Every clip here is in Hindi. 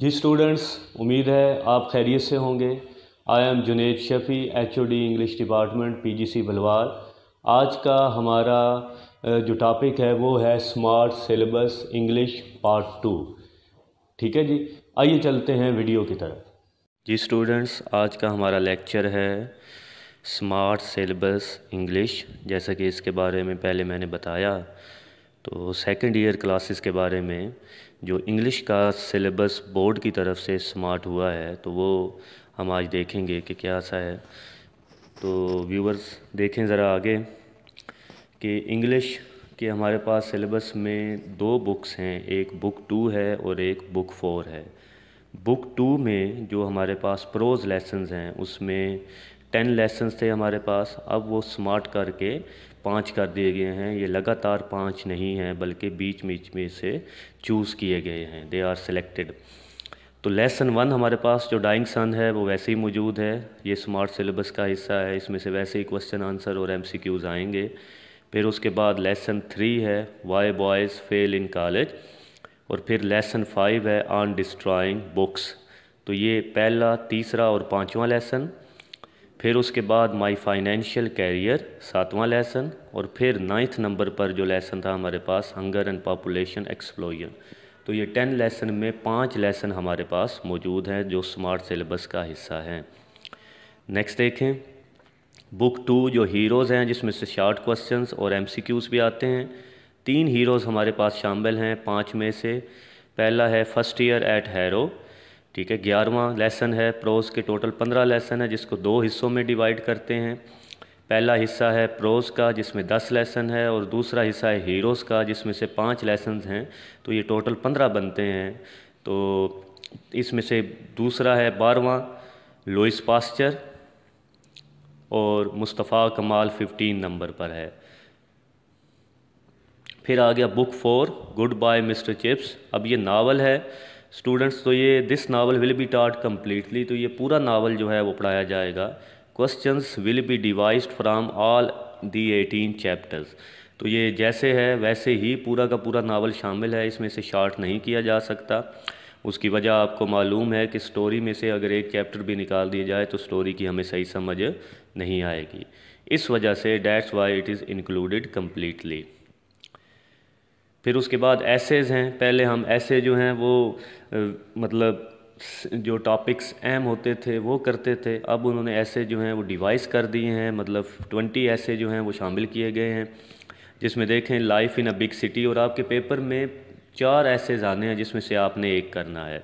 जी स्टूडेंट्स उम्मीद है आप खैरियत से होंगे I am Junaid Shafi H O D English department P G C Balwal आज का हमारा जो टॉपिक है वो है smart syllabus English part two ठीक है जी आइए चलते हैं वीडियो की तरफ जी स्टूडेंट्स आज का हमारा लेक्चर है स्मार्ट सिलेबस इंग्लिश जैसा कि इसके बारे में पहले मैंने बताया तो सेकंड ईयर क्लासेस के बारे में जो इंग्लिश का सिलेबस बोर्ड की तरफ से स्मार्ट हुआ है तो वो हम आज देखेंगे कि क्या सा है तो व्यूवर्स देखें ज़रा आगे कि इंग्लिश के हमारे पास सिलेबस में दो बुक्स हैं एक बुक टू है और एक बुक फोर है बुक टू में जो हमारे पास प्रोज़ लेसन हैं उसमें टेन लेसन थे हमारे पास अब वो स्मार्ट करके पाँच कर दिए गए हैं ये लगातार पाँच नहीं हैं बल्कि बीच बीच में से चूज़ किए गए हैं दे आर सेलेक्टेड तो लेसन वन हमारे पास जो डाइंग सन है वो वैसे ही मौजूद है ये स्मार्ट सिलेबस का हिस्सा है इसमें से वैसे ही क्वेश्चन आंसर और एम आएंगे फिर उसके बाद लेसन थ्री है why boys fail in college और फिर लेसन फाइव है ऑन डिस्ट्रॉइंग बुक्स तो ये पहला तीसरा और पाँचवा लेसन फिर उसके बाद माय फाइनेंशियल कैरियर सातवां लेसन और फिर नाइन्थ नंबर पर जो लेसन था हमारे पास हंगर एंड पॉपुलेशन एक्सप्लोजन तो ये टेन लेसन में पांच लेसन हमारे पास मौजूद हैं जो स्मार्ट सिलेबस का हिस्सा हैं नेक्स्ट देखें बुक टू जो हीरोज़ हैं जिसमें से शार्ट क्वेश्चंस और एमसीक्यूज़ भी आते हैं तीन हीरोज़ हमारे पास शामिल हैं पाँच में से पहला है फर्स्ट ईयर एट हैरो ठीक है ग्यारहवा लेसन है प्रोज के टोटल पंद्रह लेसन है जिसको दो हिस्सों में डिवाइड करते हैं पहला हिस्सा है प्रोज का जिसमें दस लेसन है और दूसरा हिस्सा है हीरोज़ का जिसमें से पाँच लेसन हैं तो ये टोटल पंद्रह बनते हैं तो इसमें से दूसरा है बारहवा लुइस पास्चर और मुस्तफ़ा कमाल फिफ्टीन नंबर पर है फिर आ गया book four good bye mister chips अब ये नावल है स्टूडेंट्स तो ये this novel will be taught completely तो ये पूरा नावल जो है वो पढ़ाया जाएगा question will be devised from all the eighteen chapters तो ये जैसे है वैसे ही पूरा का पूरा नावल शामिल है इसमें से शार्ट नहीं किया जा सकता उसकी वजह आपको मालूम है कि स्टोरी में से अगर एक चैप्टर भी निकाल दिया जाए तो स्टोरी की हमें सही समझ नहीं आएगी इस वजह से that's why it is included completely फिर उसके बाद एसेज हैं पहले हम ऐसे जो हैं वो मतलब जो टॉपिक्स अहम होते थे वो करते थे अब उन्होंने ऐसे जो हैं वो डिवाइस कर दिए हैं मतलब ट्वेंटी ऐसे जो हैं वो शामिल किए गए हैं जिसमें देखें life in a big city और आपके पेपर में चार ऐसे आने हैं जिसमें से आपने एक करना है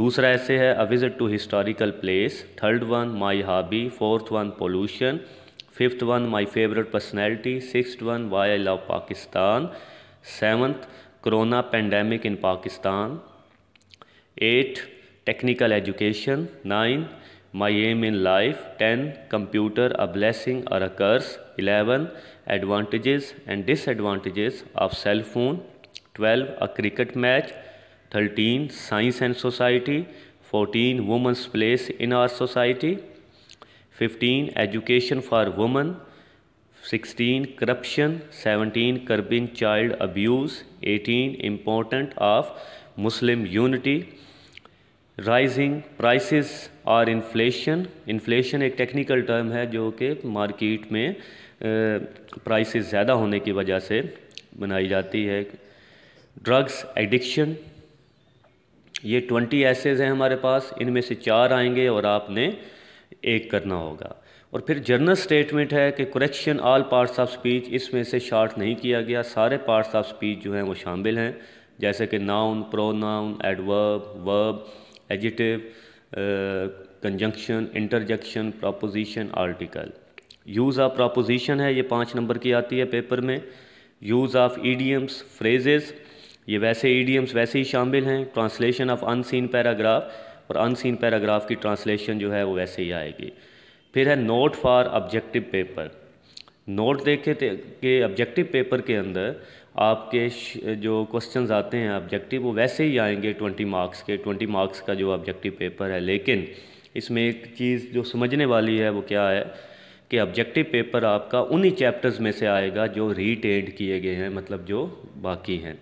दूसरा ऐसे है a visit to historical place third one my hobby fourth one pollution fifth one my favourite personality six one why I love Pakistan Seventh, Corona pandemic in Pakistan. Eight, technical education. Nine, my aim in life. Ten, computer, a blessing or a curse. Eleven, advantages and disadvantages of cell phone. Twelve, a cricket match. Thirteen, science and society. Fourteen, woman's place in our society. Fifteen, education for women. Sixteen corruption seventeen curbing child abuse eighteen important of Muslim unity rising prices और इन्फ्लेशन इन्फ्लेशन एक टेक्निकल टर्म है जो कि मार्केट में प्राइसेस ज़्यादा होने की वजह से बनाई जाती है ड्रग्स एडिक्शन ये ट्वेंटी ऐसेज हैं हमारे पास इनमें से चार आएंगे और आपने एक करना होगा और फिर जर्नल स्टेटमेंट है कि correction all parts of speech इसमें से शार्ट नहीं किया गया सारे पार्ट्स ऑफ स्पीच जो हैं वो शामिल हैं जैसे कि noun pronoun adverb verb adjective conjunction interjection preposition article use of preposition है ये पाँच नंबर की आती है पेपर में यूज़ ऑफ ईडियम्स फ्रेजेस ये वैसे ईडियम्स वैसे ही शामिल हैं ट्रांसलेशन ऑफ अनसीन पैराग्राफ और अनसीन पैराग्राफ की ट्रांसलेशन जो है वो वैसे ही आएगी फिर है note for objective paper note देखे थे कि ऑब्जेक्टिव पेपर के अंदर आपके जो क्वेश्चन आते हैं ऑब्जेक्टिव वो वैसे ही आएंगे ट्वेंटी मार्क्स के ट्वेंटी मार्क्स का जो ऑब्जेक्टिव पेपर है लेकिन इसमें एक चीज़ जो समझने वाली है वो क्या है कि ऑब्जेक्टिव पेपर आपका उन्हीं चैप्टर्स में से आएगा जो रीटेड किए गए हैं मतलब जो बाकी हैं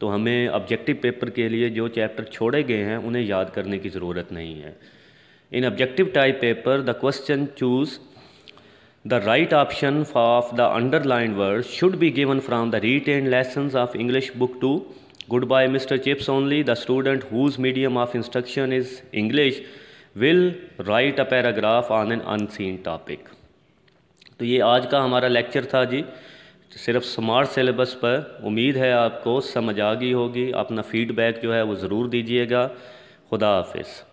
तो हमें ऑब्जेक्टिव पेपर के लिए जो चैप्टर छोड़े गए हैं उन्हें याद करने की ज़रूरत नहीं है In objective type paper, the question choose the right option of the underlined word should be given from the retained lessons of English Book 2. Goodbye, Mr. Chips only. The student whose medium of instruction is English will write a paragraph on an unseen topic. तो ये आज का हमारा लेक्चर था जी सिर्फ स्मार्ट सिलेबस पर उम्मीद है आपको समझ आ गई होगी अपना फीडबैक जो है वो ज़रूर दीजिएगा खुदा हाफिज़